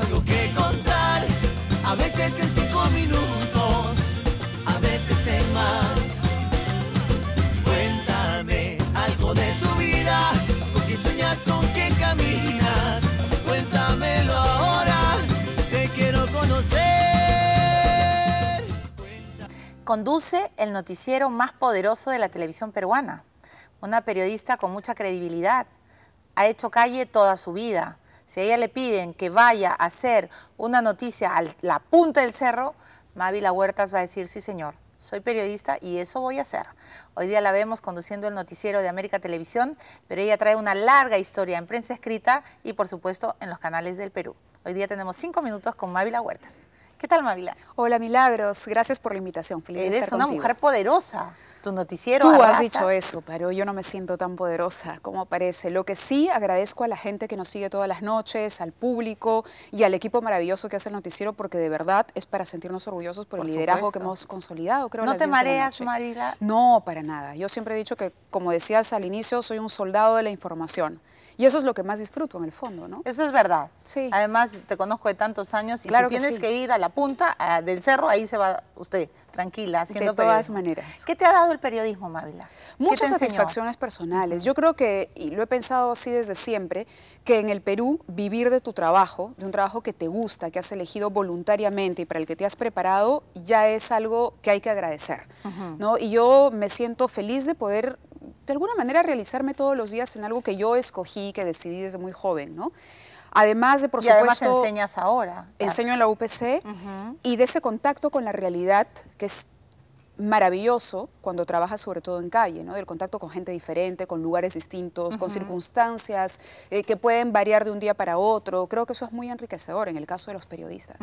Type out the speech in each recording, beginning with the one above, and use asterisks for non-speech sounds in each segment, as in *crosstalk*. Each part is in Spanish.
algo que contar, a veces en cinco minutos, a veces en más. Cuéntame algo de tu vida, con quién sueñas, con quién caminas, cuéntamelo ahora, te quiero conocer. Conduce el noticiero más poderoso de la televisión peruana, una periodista con mucha credibilidad. Ha hecho calle toda su vida si a ella le piden que vaya a hacer una noticia a la punta del cerro, Mávila Huertas va a decir, sí señor, soy periodista y eso voy a hacer. Hoy día la vemos conduciendo el noticiero de América Televisión, pero ella trae una larga historia en prensa escrita y por supuesto en los canales del Perú. Hoy día tenemos cinco minutos con Mávila Huertas. ¿Qué tal, Mávila? Hola, Milagros. Gracias por la invitación. Felipe. Eres una mujer poderosa tu noticiero. Tú has dicho eso, pero yo no me siento tan poderosa como parece. Lo que sí agradezco a la gente que nos sigue todas las noches, al público y al equipo maravilloso que hace el noticiero, porque de verdad es para sentirnos orgullosos por, el liderazgo que hemos consolidado. Creo, ¿No te mareas, María? No, para nada. Yo siempre he dicho que, como decías al inicio, soy un soldado de la información. Y eso es lo que más disfruto en el fondo, ¿no? Eso es verdad. Sí. Además, te conozco de tantos años y claro si tienes que, ir a la punta del cerro, ahí se va usted, tranquila, haciendo De todas maneras. ¿Qué te ha dado el periodismo, Mávila? Muchas satisfacciones personales. Yo creo que, y lo he pensado así desde siempre, que en el Perú vivir de tu trabajo, de un trabajo que te gusta, que has elegido voluntariamente y para el que te has preparado, ya es algo que hay que agradecer. ¿no? Y yo me siento feliz de poder de alguna manera realizarme todos los días en algo que yo escogí, que decidí desde muy joven, ¿no? Además de, por y supuesto... además enseñas ahora. Enseño en la UPC y de ese contacto con la realidad que es maravilloso cuando trabajas sobre todo en calle, ¿no? Del contacto con gente diferente, con lugares distintos, con circunstancias eh, que pueden variar de un día para otro. Creo que eso es muy enriquecedor en el caso de los periodistas.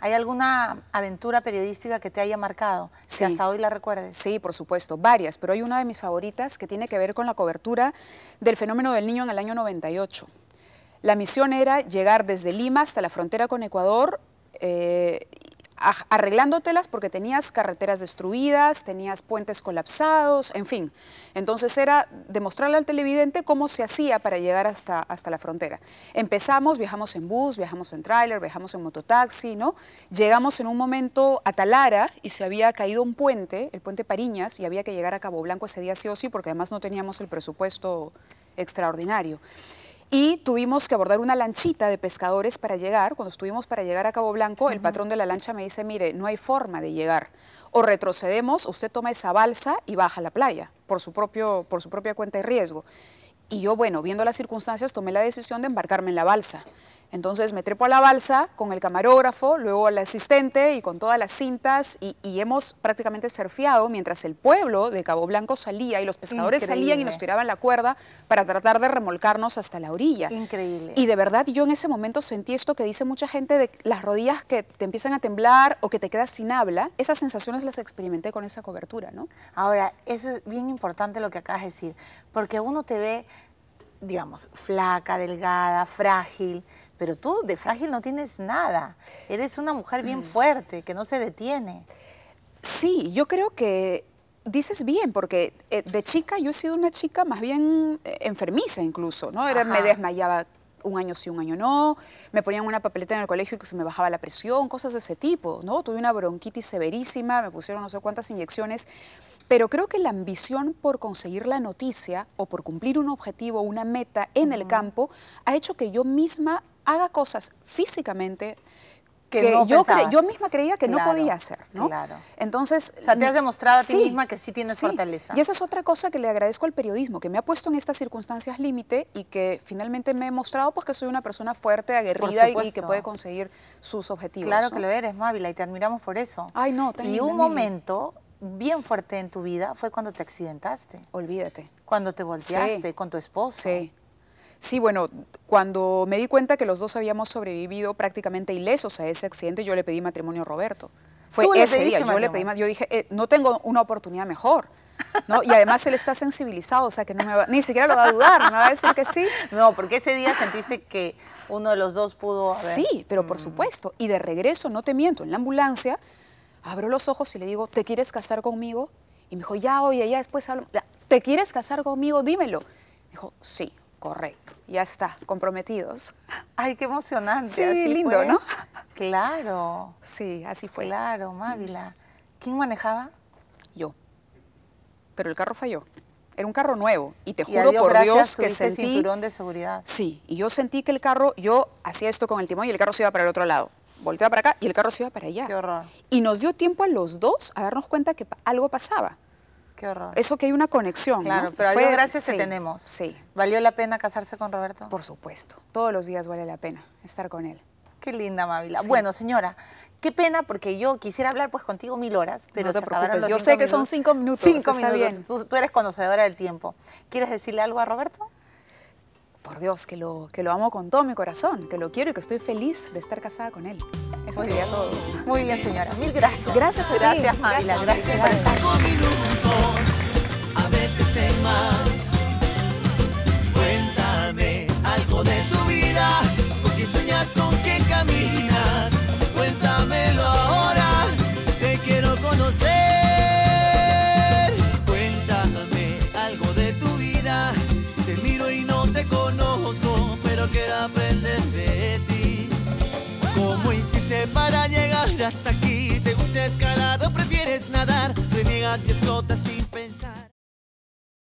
¿Hay alguna aventura periodística que te haya marcado? Si hasta hoy la recuerdes. Sí, por supuesto, varias, pero hay una de mis favoritas que tiene que ver con la cobertura del fenómeno del niño en el año 98. La misión era llegar desde Lima hasta la frontera con Ecuador eh, arreglándotelas porque tenías carreteras destruidas, tenías puentes colapsados, en fin. Entonces era demostrarle al televidente cómo se hacía para llegar hasta, hasta la frontera. Empezamos, viajamos en bus, viajamos en tráiler, viajamos en mototaxi, ¿no? Llegamos en un momento a Talara y se había caído un puente, el puente Pariñas, y había que llegar a Cabo Blanco ese día sí o sí porque además no teníamos el presupuesto extraordinario y tuvimos que abordar una lanchita de pescadores para llegar. Cuando estuvimos para llegar a Cabo Blanco, el patrón de la lancha me dice, mire, no hay forma de llegar. O retrocedemos, usted toma esa balsa y baja a la playa por su, propio, por su propia cuenta y riesgo. Y yo, bueno, viendo las circunstancias, tomé la decisión de embarcarme en la balsa. Entonces me trepo a la balsa con el camarógrafo, luego al asistente y con todas las cintas y, hemos prácticamente surfeado mientras el pueblo de Cabo Blanco salía y los pescadores salían y nos tiraban la cuerda para tratar de remolcarnos hasta la orilla. Increíble. Y de verdad yo en ese momento sentí esto que dice mucha gente de las rodillas que te empiezan a temblar o que te quedas sin habla. Esas sensaciones las experimenté con esa cobertura, ¿no? Ahora, eso es bien importante lo que acabas de decir, porque uno te ve digamos, flaca, delgada, frágil, pero tú de frágil no tienes nada. Eres una mujer bien mm. fuerte, que no se detiene. Sí, yo creo que dices bien, porque eh, de chica yo he sido una chica más bien eh, enfermiza incluso, ¿no? Era, me desmayaba un año sí, un año no, me ponían una papeleta en el colegio y que se me bajaba la presión, cosas de ese tipo, ¿no? Tuve una bronquitis severísima, me pusieron no sé cuántas inyecciones pero creo que la ambición por conseguir la noticia o por cumplir un objetivo, una meta en el campo, ha hecho que yo misma haga cosas físicamente que, yo, misma creía que no podía hacer, Claro. Entonces, o sea, te has demostrado a ti misma que sí tienes sí. fortaleza. Y esa es otra cosa que le agradezco al periodismo, que me ha puesto en estas circunstancias límite y que finalmente me he mostrado pues que soy una persona fuerte, aguerrida y, que puede conseguir sus objetivos. Claro que lo eres, Mávila, y te admiramos por eso. Ay, no, Y un momento bien fuerte en tu vida fue cuando te accidentaste. Olvídate. Cuando te volteaste con tu esposo. Sí. Sí, bueno, cuando me di cuenta que los dos habíamos sobrevivido prácticamente ilesos a ese accidente, yo le pedí matrimonio a Roberto. Fue ese día, que yo le pedí, yo dije, eh, no tengo una oportunidad mejor. ¿no? Y además él está sensibilizado, o sea que no ni siquiera lo va a dudar, me va a decir que sí. No, porque ese día sentiste que uno de los dos pudo... Haber... Sí, pero por mm. supuesto. Y de regreso, no te miento, en la ambulancia abro los ojos y le digo, ¿te quieres casar conmigo? Y me dijo, ya, oye, ya después hablo. ¿Te quieres casar conmigo? Dímelo. Me dijo, sí, correcto. Ya está, comprometidos. *laughs* Ay, qué emocionante. Sí, lindo, ¿no? *laughs* Claro. Sí, así fue. Claro, Mávila. ¿Quién manejaba? Yo. Pero el carro falló. Era un carro nuevo y te juro por Dios que sentí cinturón de seguridad. Sí, y yo sentí que el carro, yo hacía esto con el timón y el carro se iba para el otro lado volteaba para acá y el carro se iba para allá. Qué horror. Y nos dio tiempo a los dos a darnos cuenta que algo pasaba. Qué horror. Eso que hay una conexión. Claro, pero gracias que tenemos. Sí. ¿Valió la pena casarse con Roberto? Por supuesto. Todos los días vale la pena estar con él. Qué linda, Mávila. Bueno, señora, qué pena porque yo quisiera hablar pues contigo mil horas, pero se preocupes. yo sé que son cinco minutos. Cinco minutos. tú eres conocedora del tiempo. ¿Quieres decirle algo a Roberto? por Dios, que lo, que lo amo con todo mi corazón, que lo quiero y que estoy feliz de estar casada con él. Eso sería todo. Muy bien, señora. Mil gracias. Gracias a ti. Gracias, gracias. gracias. queda aprender de ti. ¿Cómo hiciste para llegar hasta aquí? ¿Te gusta escalar o prefieres nadar? Reniegas y explotas sin pensar.